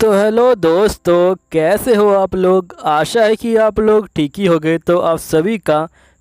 तो हेलो दोस्तों कैसे हो आप लोग आशा है कि आप लोग ठीक ही हो गए तो आप सभी का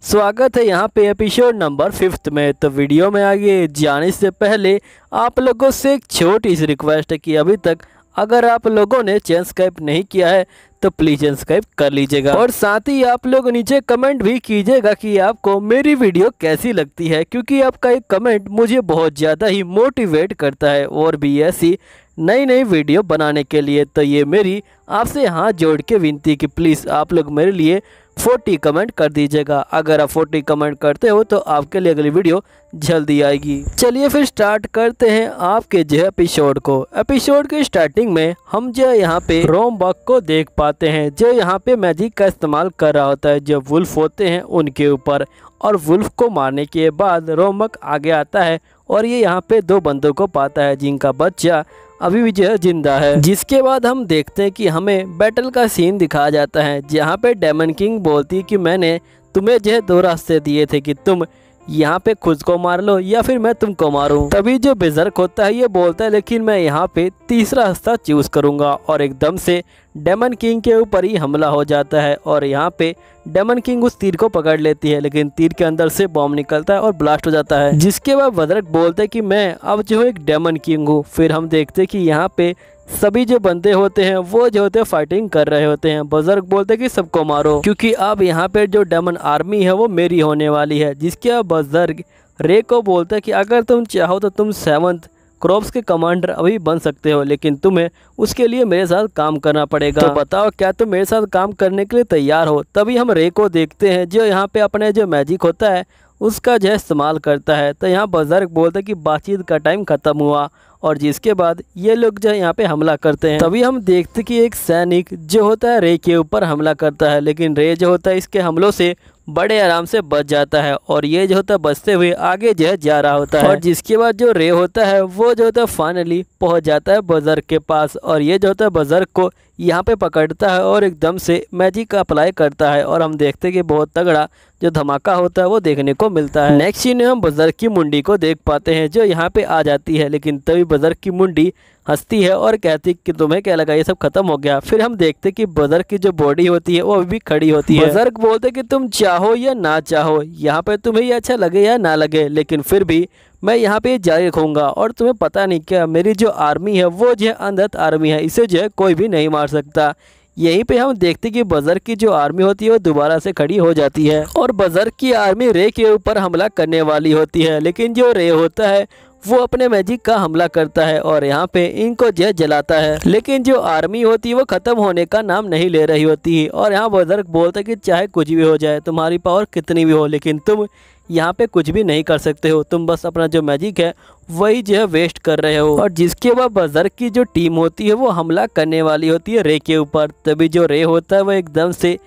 स्वागत है यहाँ पे एपिसोड नंबर फिफ्थ में तो वीडियो में आगे जाने से पहले आप लोगों से एक छोटी सी रिक्वेस्ट है कि अभी तक अगर आप लोगों ने चेंसक्राइब नहीं किया है तो प्लीज़ चेंसक्राइब कर लीजिएगा और साथ ही आप लोग नीचे कमेंट भी कीजिएगा कि आपको मेरी वीडियो कैसी लगती है क्योंकि आपका एक कमेंट मुझे बहुत ज़्यादा ही मोटिवेट करता है और भी ऐसी नई नई वीडियो बनाने के लिए तो ये मेरी आपसे हाथ जोड़ के विनती कि प्लीज़ आप लोग मेरे लिए 40 कमेंट कर दीजिएगा अगर आप 40 कमेंट करते हो तो आपके लिए अगली वीडियो जल्दी आएगी चलिए फिर स्टार्ट करते हैं आपके जो एपिसोड को एपिसोड के स्टार्टिंग में हम जो यहाँ पे रोम बग को देख पाते हैं जो यहाँ पे मैजिक का इस्तेमाल कर रहा होता है जो वुल्फ होते हैं उनके ऊपर और वुल्फ को मारने के बाद रोमक आगे आता है और ये यहाँ पे दो बंदों को पाता है जिनका बच्चा अभी जो जिंदा है जिसके बाद हम देखते हैं कि हमें बैटल का सीन दिखाया जाता है जहाँ पे डेमन किंग बोलती है कि मैंने तुम्हें जो दो रास्ते दिए थे कि तुम यहाँ पे खुद को मार लो या फिर मैं तुमको मारूं तभी जो बेजर्क होता है ये बोलता है लेकिन मैं यहाँ पे तीसरा हस्ता चूज करूंगा और एकदम से डेमन किंग के ऊपर ही हमला हो जाता है और यहाँ पे डेमन किंग उस तीर को पकड़ लेती है लेकिन तीर के अंदर से बॉम्ब निकलता है और ब्लास्ट हो जाता है जिसके बाद बदरक बोलते हैं कि मैं अब जो एक डेमन किंग हूँ फिर हम देखते कि यहाँ पे सभी जो बंदे होते हैं वो जो होते हैं फाइटिंग कर रहे होते हैं बुजुर्ग बोलते हैं कि सबको मारो क्योंकि अब यहाँ पे जो डेमन आर्मी है वो मेरी होने वाली है जिसके अब बुजुर्ग रे को बोलते हैं कि अगर तुम चाहो तो तुम सेवंथ क्रॉप्स के कमांडर अभी बन सकते हो लेकिन तुम्हें उसके लिए मेरे साथ काम करना पड़ेगा तो बताओ क्या तुम मेरे साथ काम करने के लिए तैयार हो तभी हम रे को देखते हैं जो यहाँ पे अपने जो मैजिक होता है उसका जो इस्तेमाल करता है तो यहाँ बजर्ग बोलते हैं कि बातचीत का टाइम ख़त्म हुआ और जिसके बाद ये लोग जो है यहाँ पे हमला करते हैं तभी हम देखते कि एक सैनिक जो होता है रे के ऊपर हमला करता है लेकिन रे जो होता है इसके हमलों से बड़े आराम से बच जाता है और ये जो होता है बचते हुए आगे जो है जा रहा होता है और जिसके बाद जो रे होता है वो जो होता है फाइनली पहुंच जाता है बजर के पास और ये जो होता है बजर को यहाँ पे पकड़ता है और एकदम से मैजिक का अप्लाई करता है और हम देखते हैं कि बहुत तगड़ा जो धमाका होता है वो देखने को मिलता है नेक्स्ट सीन में हम बजर की मुंडी को देख पाते हैं जो यहाँ पे आ जाती है लेकिन तभी बजर की मुंडी हंसती है और कहती कि तुम्हें क्या लगा ये सब खत्म हो गया फिर हम देखते कि बजर्ग की जो बॉडी होती है वो अभी भी खड़ी होती है बजर्ग बोलते कि तुम चाहो या ना चाहो यहाँ पे तुम्हें ये अच्छा लगे या ना लगे लेकिन फिर भी मैं यहाँ पे जारी रखूंगा और तुम्हें पता नहीं क्या मेरी जो आर्मी है वो जो है अंधत आर्मी है इसे जो है कोई भी नहीं मार सकता यहीं पे हम देखते कि बजर की जो आर्मी होती है वो दोबारा से खड़ी हो जाती है और बजर की आर्मी रे के ऊपर हमला करने वाली होती है लेकिन जो रे होता है वो अपने मैजिक का हमला करता है और यहाँ पे इनको जय जलाता है लेकिन जो आर्मी होती है वो खत्म होने का नाम नहीं ले रही होती है और यहाँ बजर्ग बोलता है कि चाहे कुछ भी हो जाए तुम्हारी पावर कितनी भी हो लेकिन तुम यहाँ पे कुछ भी नहीं कर सकते हो तुम बस अपना जो मैजिक है वही जो है वेस्ट कर रहे हो और जिसके बाद बजर की जो टीम होती है वो हमला करने वाली होती है रे के ऊपर तभी जो रे होता है वो एकदम से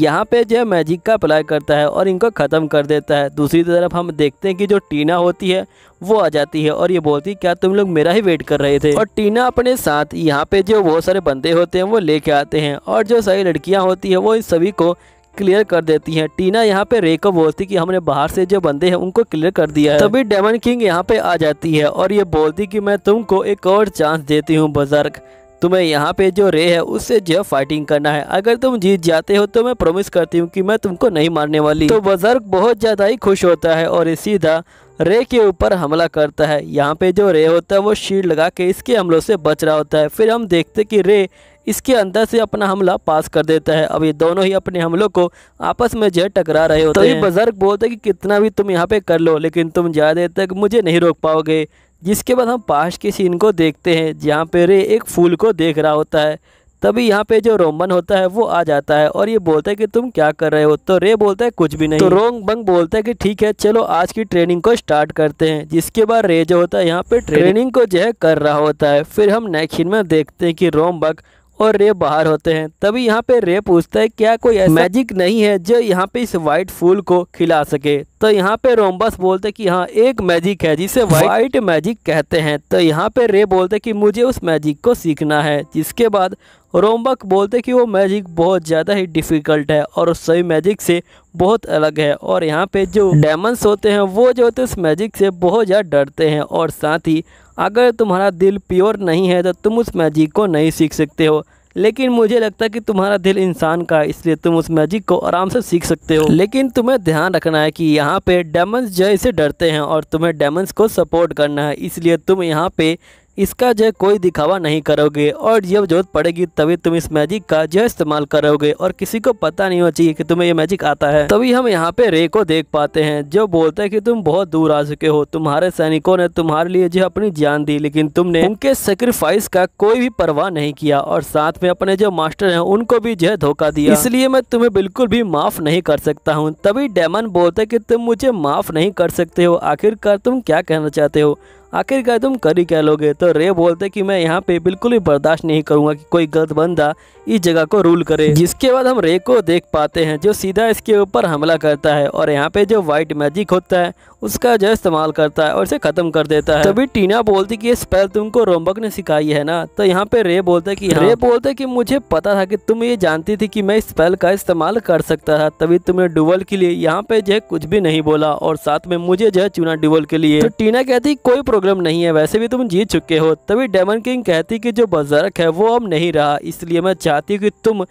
यहाँ पे जो है मैजिक का अप्लाई करता है और इनको ख़त्म कर देता है दूसरी तरफ हम देखते हैं कि जो टीना होती है वो आ जाती है और ये बोलती क्या तुम लोग मेरा ही वेट कर रहे थे और टीना अपने साथ यहाँ पे जो बहुत सारे बंदे होते हैं वो लेके आते हैं और जो सारी लड़कियाँ होती है वो इन सभी को क्लियर कर देती हैं टीना यहाँ पे रे को बोलती कि हमने बाहर से जो बंदे हैं उनको क्लियर कर दिया है तभी डेमन किंग यहाँ पे आ जाती है और ये बोलती कि मैं तुमको एक और चांस देती हूँ बजर्ग तुम्हें यहाँ पे जो रे है उससे जो फाइटिंग करना है अगर तुम जीत जाते हो तो मैं प्रोमिस करती हूँ कि मैं तुमको नहीं मारने वाली तो बुजुर्ग बहुत ज़्यादा ही खुश होता है और सीधा रे के ऊपर हमला करता है यहाँ पे जो रे होता है वो शील्ड लगा के इसके हमलों से बच रहा होता है फिर हम देखते कि रे इसके अंदर से अपना हमला पास कर देता है अब ये दोनों ही अपने हमलों को आपस में जो टकरा रहे होते तो ये बुजुर्ग बोलते कि कितना भी तुम यहाँ पे कर लो लेकिन तुम ज़्यादा देर तक मुझे नहीं रोक पाओगे जिसके बाद हम पास के सीन को देखते हैं जहाँ पे रे एक फूल को देख रहा होता है तभी यहाँ पे जो रोमन होता है वो आ जाता है और ये बोलता है कि तुम क्या कर रहे हो तो रे बोलता है कुछ भी नहीं तो रोंग बंग बोलता है कि ठीक है चलो आज की ट्रेनिंग को स्टार्ट करते हैं जिसके बाद रे जो होता है यहाँ पे ट्रेनिंग को जो है कर रहा होता है फिर हम नेक्स्ट में देखते हैं कि रोम बंग और रे बाहर होते हैं तभी यहाँ पे रे पूछता है क्या कोई ऐसा मैजिक नहीं है जो यहाँ पे इस वाइट फूल को खिला सके तो यहाँ पे रोमबस बोलते कि हाँ एक मैजिक है जिसे वाइट मैजिक कहते हैं तो यहाँ पे रे बोलते कि मुझे उस मैजिक को सीखना है जिसके बाद रोमबक बोलते कि वो मैजिक बहुत ज़्यादा ही डिफ़िकल्ट है और उस सभी मैजिक से बहुत अलग है और यहाँ पे जो डायमंड्स होते हैं वो जो होते हैं उस मैजिक से बहुत ज़्यादा डरते हैं और साथ ही अगर तुम्हारा दिल प्योर नहीं है तो तुम उस मैजिक को नहीं सीख सकते हो लेकिन मुझे लगता है कि तुम्हारा दिल इंसान का है इसलिए तुम उस मैजिक को आराम से सीख सकते हो लेकिन तुम्हें ध्यान रखना है कि यहाँ पे डेमंस जय से डरते हैं और तुम्हें डेमंस को सपोर्ट करना है इसलिए तुम यहाँ पे इसका जो कोई दिखावा नहीं करोगे और जब जरूरत पड़ेगी तभी तुम इस मैजिक का जो इस्तेमाल करोगे और किसी को पता नहीं होना चाहिए कि तुम्हें ये मैजिक आता है तभी हम यहाँ पे रे को देख पाते हैं जो बोलता है कि तुम बहुत दूर आ चुके हो तुम्हारे सैनिकों ने तुम्हारे लिए जो अपनी जान दी लेकिन तुमने उनके सेक्रीफाइस का कोई भी परवाह नहीं किया और साथ में अपने जो मास्टर है उनको भी जो धोखा दिया इसलिए मैं तुम्हें बिल्कुल भी माफ नहीं कर सकता हूँ तभी डेमन बोलते की तुम मुझे माफ नहीं कर सकते हो आखिरकार तुम क्या कहना चाहते हो आखिरकार तुम कर ही क्या लोगे तो रे बोलते कि मैं यहाँ पे बिल्कुल भी बर्दाश्त नहीं करूंगा कि कोई गलत बंदा इस जगह को रूल करे जिसके बाद हम रे को देख पाते हैं जो सीधा इसके ऊपर हमला करता है और यहाँ पे जो व्हाइट मैजिक होता है उसका जो इस्तेमाल करता है और इसे ख़त्म कर देता है तभी टीना बोलती कि ये स्पेल तुमको रोमबक ने सिखाई है ना तो यहाँ पे रे बोलता कि हाँ। रे बोलते कि मुझे पता था कि तुम ये जानती थी कि मैं इस स्पेल का इस्तेमाल कर सकता था तभी तुमने डुबल के लिए यहाँ पे जो है कुछ भी नहीं बोला और साथ में मुझे जो है चुना डुबल के लिए तो टीना कहती कोई प्रॉब्लम नहीं है वैसे भी तुम जीत चुके हो तभी डेमन किंग कहती कि जो बजरक है वो अब नहीं रहा इसलिए मैं चाहती हूँ की तुम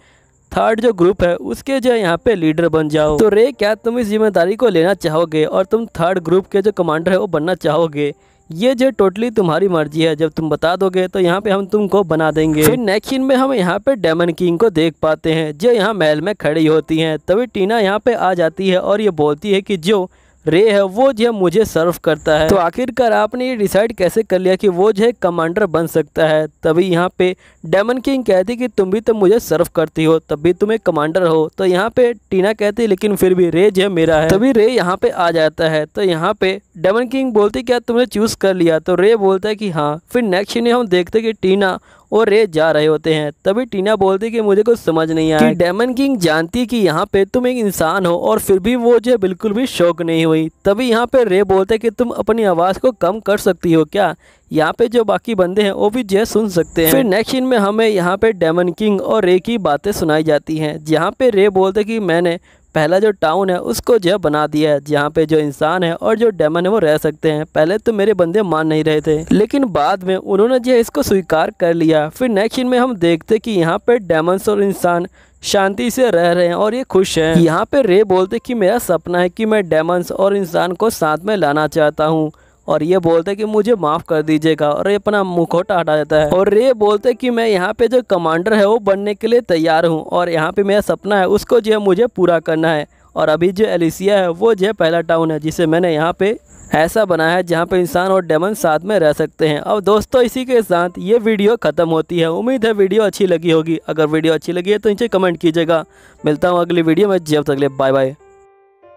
थर्ड जो ग्रुप है उसके जो यहाँ पे लीडर बन जाओ तो रे क्या तुम इस जिम्मेदारी को लेना चाहोगे और तुम थर्ड ग्रुप के जो कमांडर है वो बनना चाहोगे ये जो टोटली तुम्हारी मर्जी है जब तुम बता दोगे तो यहाँ पे हम तुमको बना देंगे फिर नेक्स्ट में हम यहाँ पे डेमन किंग को देख पाते हैं जो यहाँ महल में खड़ी होती हैं तभी टीना यहाँ पे आ जाती है और ये बोलती है कि जो रे है वो जो मुझे सर्व करता है तो आखिरकार आपने ये डिसाइड कैसे कर लिया कि वो जो है कमांडर बन सकता है तभी यहाँ पे डेमन किंग कहती कि तुम भी तो मुझे सर्व करती हो तब भी तुम एक कमांडर हो तो यहाँ पे टीना कहती लेकिन फिर भी रे जो है मेरा है तभी रे यहाँ पे आ जाता है तो यहाँ पे डेमन किंग बोलती क्या तुमने चूज़ कर लिया तो रे बोलता है कि हाँ फिर नेक्स्ट इन्हें हम देखते कि टीना और रे जा रहे होते हैं तभी टीना बोलती कि मुझे कुछ समझ नहीं आया डेमन किंग जानती कि यहाँ पे तुम एक इंसान हो और फिर भी वो जो बिल्कुल भी शौक नहीं हुई तभी यहाँ पे रे बोलते कि तुम अपनी आवाज़ को कम कर सकती हो क्या यहाँ पे जो बाकी बंदे हैं वो भी जय सुन सकते हैं फिर नेक्स्ट सीन में हमें यहाँ पे डेमन किंग और रे की बातें सुनाई जाती हैं जहाँ पे रे बोलते कि मैंने पहला जो टाउन है उसको जो बना दिया है जहाँ पे जो इंसान है और जो डेमन है वो रह सकते हैं पहले तो मेरे बंदे मान नहीं रहे थे लेकिन बाद में उन्होंने जो इसको स्वीकार कर लिया फिर नेक्स्ट में हम देखते कि यहाँ पे डेमन्स और इंसान शांति से रह रहे हैं और ये खुश हैं यहाँ पे रे बोलते कि मेरा सपना है कि मैं डेमन्स और इंसान को साथ में लाना चाहता हूँ और ये बोलते हैं कि मुझे माफ़ कर दीजिएगा और ये अपना मुखोटा हटा देता है और ये बोलते कि मैं यहाँ पे जो कमांडर है वो बनने के लिए तैयार हूँ और यहाँ पे मेरा सपना है उसको जो है मुझे पूरा करना है और अभी जो एलिसिया है वो जो है पहला टाउन है जिसे मैंने यहाँ पे ऐसा बनाया है जहाँ पे इंसान और डेमन साथ में रह सकते हैं अब दोस्तों इसी के साथ ये वीडियो ख़त्म होती है उम्मीद है वीडियो अच्छी लगी होगी अगर वीडियो अच्छी लगी है तो नीचे कमेंट कीजिएगा मिलता हूँ अगली वीडियो में जब तक ले बाय बाय